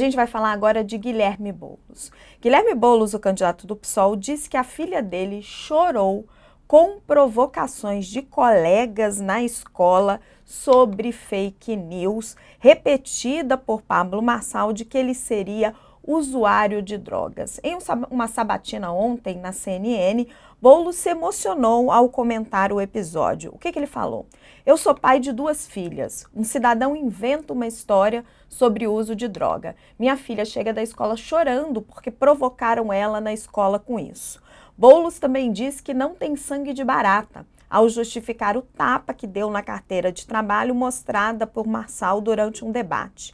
A gente vai falar agora de Guilherme Boulos. Guilherme Boulos, o candidato do PSOL, disse que a filha dele chorou com provocações de colegas na escola sobre fake news, repetida por Pablo Marçal de que ele seria usuário de drogas. Em uma sabatina ontem na CNN, Boulos se emocionou ao comentar o episódio. O que, que ele falou? Eu sou pai de duas filhas. Um cidadão inventa uma história sobre o uso de droga. Minha filha chega da escola chorando porque provocaram ela na escola com isso. Boulos também diz que não tem sangue de barata ao justificar o tapa que deu na carteira de trabalho mostrada por Marçal durante um debate.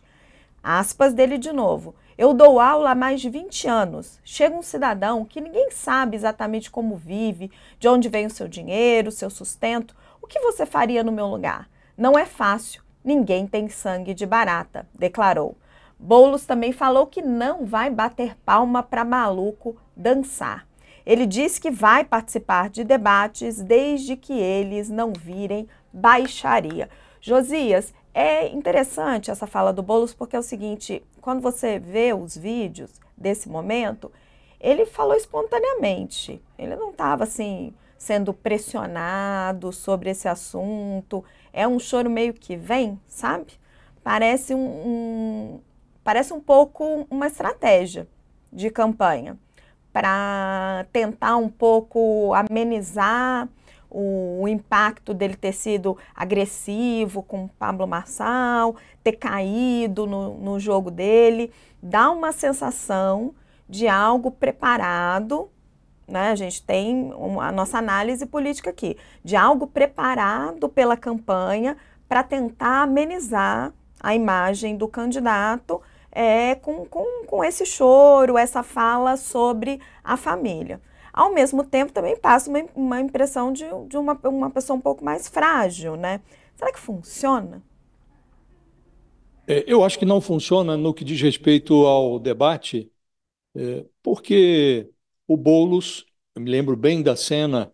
Aspas dele de novo. Eu dou aula há mais de 20 anos. Chega um cidadão que ninguém sabe exatamente como vive, de onde vem o seu dinheiro, o seu sustento. O que você faria no meu lugar? Não é fácil. Ninguém tem sangue de barata, declarou. Boulos também falou que não vai bater palma para maluco dançar. Ele disse que vai participar de debates desde que eles não virem baixaria. Josias, é interessante essa fala do Boulos porque é o seguinte, quando você vê os vídeos desse momento, ele falou espontaneamente. Ele não estava assim sendo pressionado sobre esse assunto. É um choro meio que vem, sabe? Parece um, um parece um pouco uma estratégia de campanha para tentar um pouco amenizar o, o impacto dele ter sido agressivo com o Pablo Marçal, ter caído no, no jogo dele, dá uma sensação de algo preparado, né? A gente tem uma, a nossa análise política aqui, de algo preparado pela campanha para tentar amenizar a imagem do candidato é, com, com, com esse choro, essa fala sobre a família. Ao mesmo tempo, também passa uma, uma impressão de, de uma, uma pessoa um pouco mais frágil, né? Será que funciona? É, eu acho que não funciona no que diz respeito ao debate, é, porque o Boulos, eu me lembro bem da cena,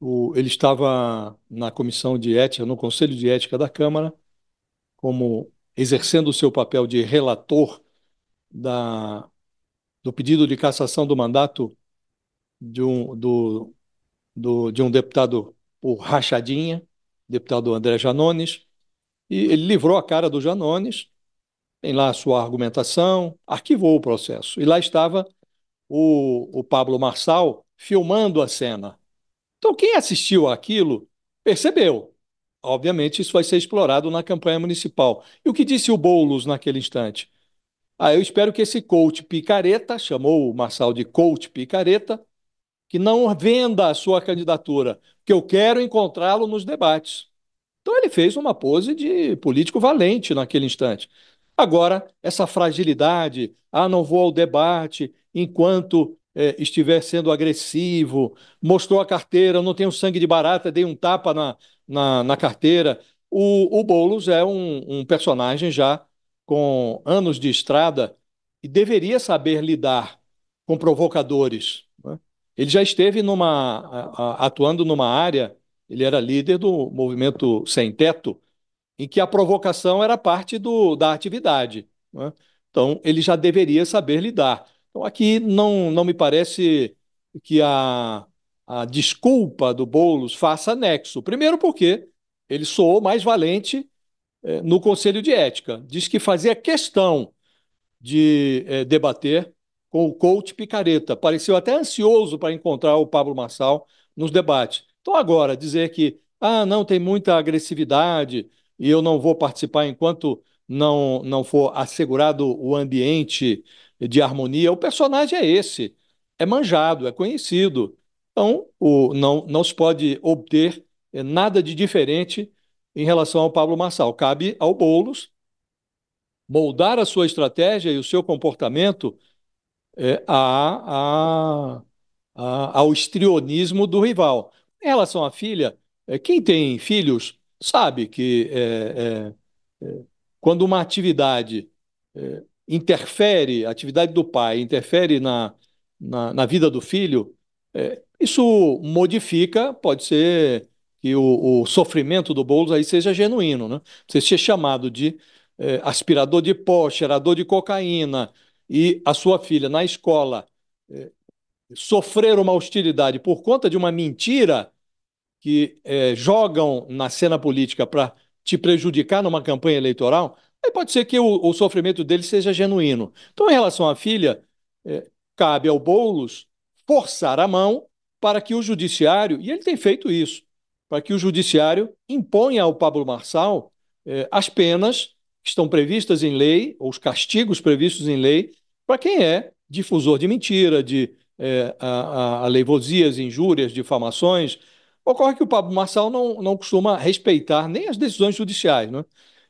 o, ele estava na comissão de ética, no Conselho de Ética da Câmara, como exercendo o seu papel de relator da, do pedido de cassação do mandato de um, do, do, de um deputado por rachadinha, deputado André Janones, e ele livrou a cara do Janones, tem lá a sua argumentação, arquivou o processo. E lá estava o, o Pablo Marçal filmando a cena. Então, quem assistiu aquilo percebeu. Obviamente, isso vai ser explorado na campanha municipal. E o que disse o Boulos naquele instante? Ah, eu espero que esse coach picareta, chamou o Marçal de coach picareta, que não venda a sua candidatura, que eu quero encontrá-lo nos debates. Então ele fez uma pose de político valente naquele instante. Agora, essa fragilidade, ah, não vou ao debate enquanto é, estiver sendo agressivo, mostrou a carteira, não tenho sangue de barata, dei um tapa na, na, na carteira. O, o Boulos é um, um personagem já com anos de estrada e deveria saber lidar com provocadores ele já esteve numa, atuando numa área, ele era líder do movimento Sem Teto, em que a provocação era parte do, da atividade. Né? Então, ele já deveria saber lidar. Então, aqui não, não me parece que a, a desculpa do Boulos faça nexo. Primeiro, porque ele soou mais valente eh, no Conselho de Ética. Diz que fazia questão de eh, debater com o coach Picareta. Pareceu até ansioso para encontrar o Pablo Marçal nos debates. Então, agora, dizer que, ah, não, tem muita agressividade e eu não vou participar enquanto não, não for assegurado o ambiente de harmonia, o personagem é esse. É manjado, é conhecido. Então, o, não, não se pode obter eh, nada de diferente em relação ao Pablo Marçal. Cabe ao Boulos moldar a sua estratégia e o seu comportamento é, a, a, a, ao estrionismo do rival. Em relação à filha, é, quem tem filhos sabe que é, é, é, quando uma atividade interfere, a atividade do pai interfere na, na, na vida do filho, isso modifica, pode ser que o, o, sofrimento do Boulos aí seja genuíno, né? Você ser chamado de aspirador de pó, cheirador de cocaína, e a sua filha na escola é, eh, sofrer uma hostilidade por conta de uma mentira que é, jogam na cena política para te prejudicar numa campanha eleitoral, aí pode ser que o, o, sofrimento dele seja genuíno. Então, em relação à filha, é, cabe ao Boulos forçar a mão para que o judiciário, e ele tem feito isso, para que o judiciário imponha ao Pablo Marçal as penas que estão previstas em lei, ou os castigos previstos em lei, para quem é difusor de mentira, de é, a, a injúrias, difamações. Ocorre que o Pablo Marçal não, não costuma respeitar nem as decisões judiciais. Né?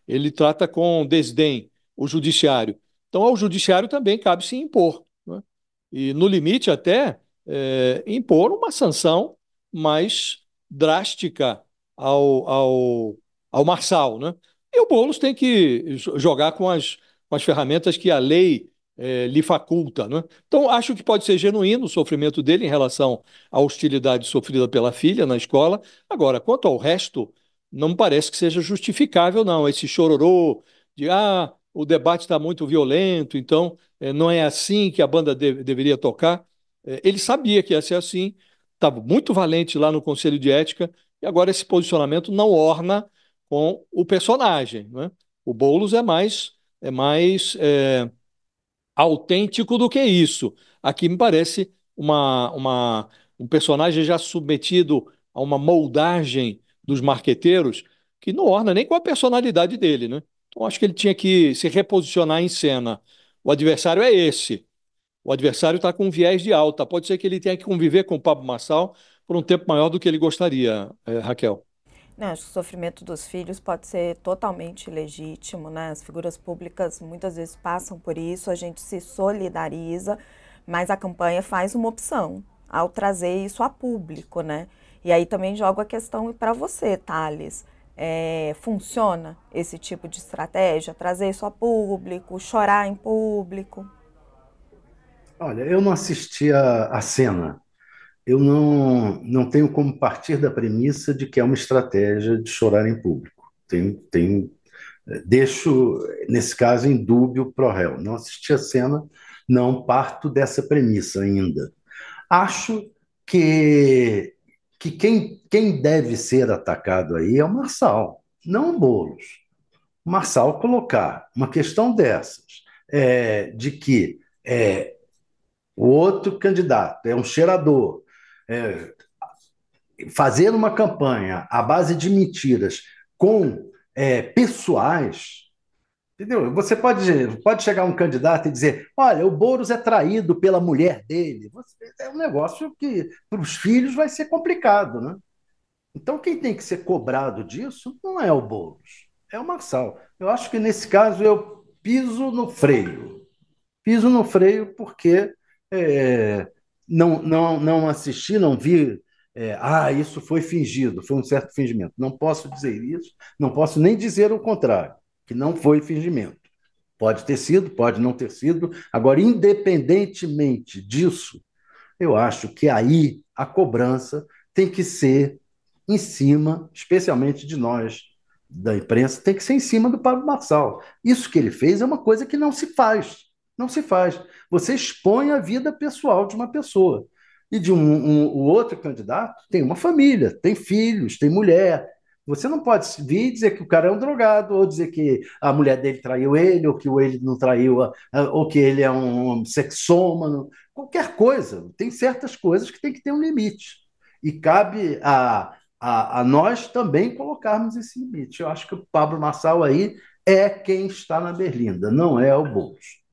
Ele trata com desdém o judiciário. Então, ao judiciário também cabe se impor. Né? E, no limite, até é, impor uma sanção mais drástica ao, ao, ao Marçal, né? E o Boulos tem que jogar com as, com as ferramentas que a lei eh, lhe faculta. Né? Então, acho que pode ser genuíno o sofrimento dele em relação à hostilidade sofrida pela filha na escola. Agora, quanto ao resto, não me parece que seja justificável, não, esse chororô de ah, o debate está muito violento, então eh, não é assim que a banda de deveria tocar. Eh, ele sabia que ia ser assim, estava muito valente lá no Conselho de Ética, e agora esse posicionamento não orna com o personagem. Né? O Boulos é mais, é mais é, autêntico do que isso. Aqui me parece uma, uma, um personagem já submetido a uma moldagem dos marqueteiros que não orna nem com a personalidade dele. Né? Então acho que ele tinha que se reposicionar em cena. O adversário é esse. O adversário está com viés de alta. Pode ser que ele tenha que conviver com o Pablo Marçal por um tempo maior do que ele gostaria, é, Raquel. Não, né, acho que o sofrimento dos filhos pode ser totalmente legítimo, né? As figuras públicas muitas vezes passam por isso, a gente se solidariza, mas a campanha faz uma opção ao trazer isso a público, né? E aí também jogo a questão para você, Thales. É, funciona esse tipo de estratégia? Trazer isso a público, chorar em público? Olha, eu não assisti a, a cena, eu não, não tenho como partir da premissa de que é uma estratégia de chorar em público. Tenho, tenho, eh, deixo, nesse caso, em o pro réu. Não assisti a cena, não parto dessa premissa ainda. Acho que, que quem, quem deve ser atacado aí é o Marçal, não o Boulos. O Marçal colocar uma questão dessas, é, de que é, o outro candidato é um cheirador, é, fazer uma campanha à base de mentiras com é, pessoais, entendeu? Você pode, pode chegar um candidato e dizer: olha, o Bouros é traído pela mulher dele. É um negócio que para os filhos vai ser complicado, né? Então, quem tem que ser cobrado disso não é o Boulos, é o Marçal. Eu acho que nesse caso eu piso no freio. Piso no freio porque é, não, não, não assisti, não vi. É, ah, isso foi fingido, foi um certo fingimento. Não posso dizer isso, não posso nem dizer o contrário, que não foi fingimento. Pode ter sido, pode não ter sido. Agora, independentemente disso, eu acho que aí a cobrança tem que ser em cima, especialmente de nós da imprensa, tem que ser em cima do Pablo Marçal. Isso que ele fez é uma coisa que não se faz. Não se faz. Você expõe a vida pessoal de uma pessoa. E de um, um, o outro candidato tem uma família, tem filhos, tem mulher. Você não pode vir dizer que o cara é um drogado, ou dizer que a mulher dele traiu ele, ou que ele não traiu, ou que ele é um sexômano, qualquer coisa. Tem certas coisas que tem que ter um limite. E cabe a, a, a nós também colocarmos esse limite. Eu acho que o Pablo Massal aí é quem está na berlinda, não é o Boulos.